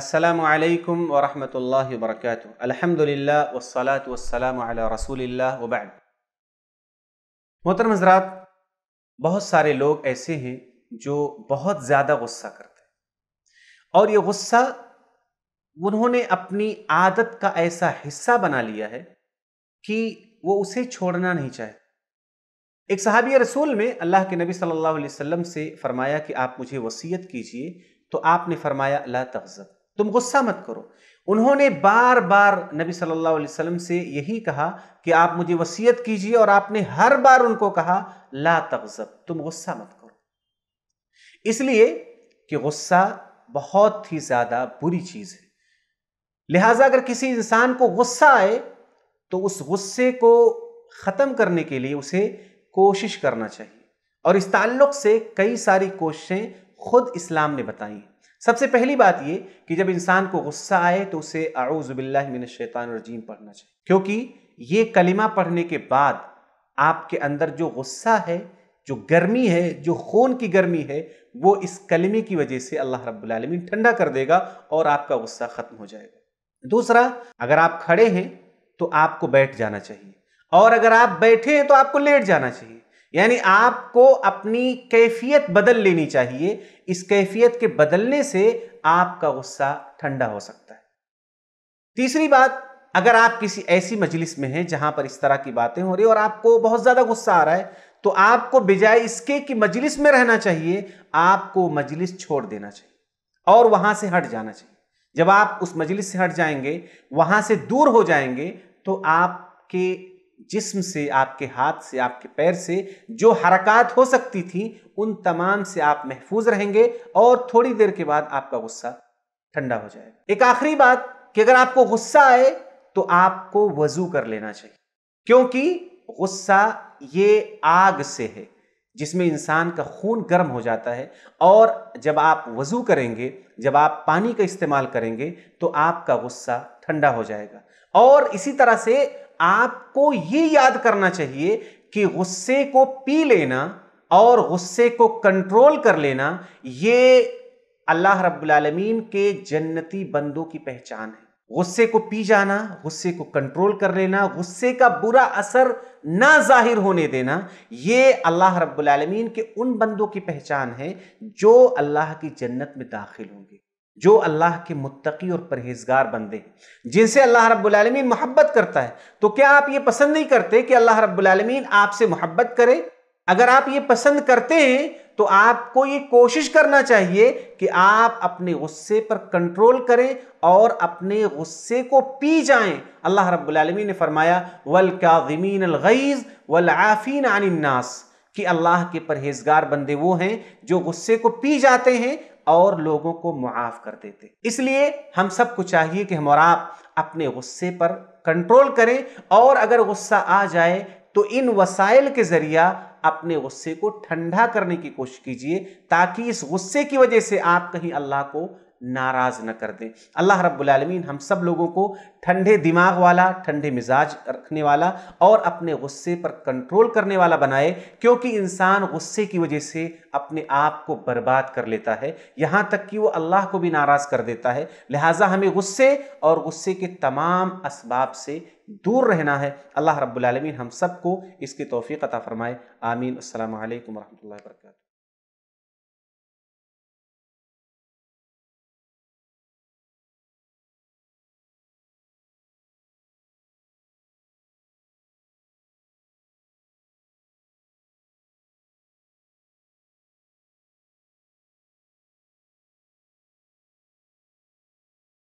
असलकम वरहमल वर्क अलहमदिल्ला वसलात वसलाम रसूलिल्ला वबाद मोहतरम हजरात बहुत सारे लोग ऐसे हैं जो बहुत ज़्यादा गुस्सा करते हैं और ये गुस्सा उन्होंने अपनी आदत का ऐसा हिस्सा बना लिया है कि वो उसे छोड़ना नहीं चाहे एक सहाबी रसूल में अल्लाह के नबी सल्लल्लाहु अलैहि वसल्लम से फरमाया कि आप मुझे वसीयत कीजिए तो आपने फरमाया अल्लाह तगज़ब तुम गुस्सा मत करो उन्होंने बार बार नबी सल्लल्लाहु अलैहि वसल्लम से यही कहा कि आप मुझे वसीयत कीजिए और आपने हर बार उनको कहा ला तगजब तुम गुस्सा मत करो इसलिए कि गुस्सा बहुत ही ज्यादा बुरी चीज है लिहाजा अगर किसी इंसान को गुस्सा आए तो उस गुस्से को ख़त्म करने के लिए उसे कोशिश करना चाहिए और इस ताल्लुक से कई सारी कोशिशें खुद इस्लाम ने बताई सबसे पहली बात ये कि जब इंसान को गुस्सा आए तो उसे आउज़बिल्लाशैतानरजीम पढ़ना चाहिए क्योंकि ये कलिमा पढ़ने के बाद आपके अंदर जो गुस्सा है जो गर्मी है जो खून की गर्मी है वो इस कलिमे की वजह से अल्लाह रब्बुल ठंडा कर देगा और आपका गुस्सा ख़त्म हो जाएगा दूसरा अगर आप खड़े हैं तो आपको बैठ जाना चाहिए और अगर आप बैठे हैं तो आपको लेट जाना चाहिए यानी आपको अपनी कैफियत बदल लेनी चाहिए इस कैफियत के बदलने से आपका गुस्सा ठंडा हो सकता है तीसरी बात अगर आप किसी ऐसी मजलिस में हैं जहां पर इस तरह की बातें हो रही है और आपको बहुत ज़्यादा गुस्सा आ रहा है तो आपको बजाय इसके कि मजलिस में रहना चाहिए आपको मजलिस छोड़ देना चाहिए और वहां से हट जाना चाहिए जब आप उस मजलिस से हट जाएंगे वहां से दूर हो जाएंगे तो आपके जिस्म से आपके हाथ से आपके पैर से जो हरकत हो सकती थी उन तमाम से आप महफूज रहेंगे और थोड़ी देर के बाद आपका गुस्सा ठंडा हो जाएगा एक आखिरी बात कि अगर आपको गुस्सा आए तो आपको वजू कर लेना चाहिए क्योंकि गुस्सा ये आग से है जिसमें इंसान का खून गर्म हो जाता है और जब आप वज़ू करेंगे जब आप पानी का इस्तेमाल करेंगे तो आपका गुस्सा ठंडा हो जाएगा और इसी तरह से आपको ये याद करना चाहिए कि गुस्से को पी लेना और गुस्से को कंट्रोल कर लेना ये अल्लाह रब्बुल के जन्नती बंदों की पहचान है गुस्से को पी जाना गुस्से को कंट्रोल कर लेना गुस्से का बुरा असर ना जाहिर होने देना ये अल्लाह रब्बुल के उन बंदों की पहचान है जो अल्लाह की जन्नत में दाखिल होंगे जो अल्लाह के मुत्तकी और परहेजगार बंदे जिनसे अल्लाह रब्बुलमीन मोहब्बत करता है तो क्या आप ये पसंद नहीं करते कि अल्लाह रब्बुलमीन आपसे मोहब्बत करे अगर आप ये पसंद करते हैं तो आपको ये कोशिश करना चाहिए कि आप अपने गुस्से पर कंट्रोल करें और अपने गुस्से को पी जाएं अल्लाह रब्बुलमीन ने फरमाया वल काज़मीन अलगैज़ वल आफ़ीन कि अल्लाह के परहेजगार बंदे वो हैं जो गुस्से को पी जाते हैं और लोगों को मुआफ कर देते इसलिए हम सबको चाहिए कि हम और आप अपने गुस्से पर कंट्रोल करें और अगर गुस्सा आ जाए तो इन वसाइल के ज़रिया अपने गुस्से को ठंडा करने की कोशिश कीजिए ताकि इस गुस्से की वजह से आप कहीं अल्लाह को नाराज न कर दें अल्लाह रब्बुलमीन हम सब लोगों को ठंडे दिमाग वाला ठंडे मिजाज रखने वाला और अपने गुस्से पर कंट्रोल करने वाला बनाए क्योंकि इंसान गुस्से की वजह से अपने आप को बर्बाद कर लेता है यहाँ तक कि वो अल्लाह को भी नाराज़ कर देता है लिहाजा हमें गुस्से और गुस्से के तमाम इसबाब से दूर रहना है अल्लाह रब्लम हम सबको इसकी तोफ़ी अता फ़रमाए आमीन अल्लाम वरहमल वर्का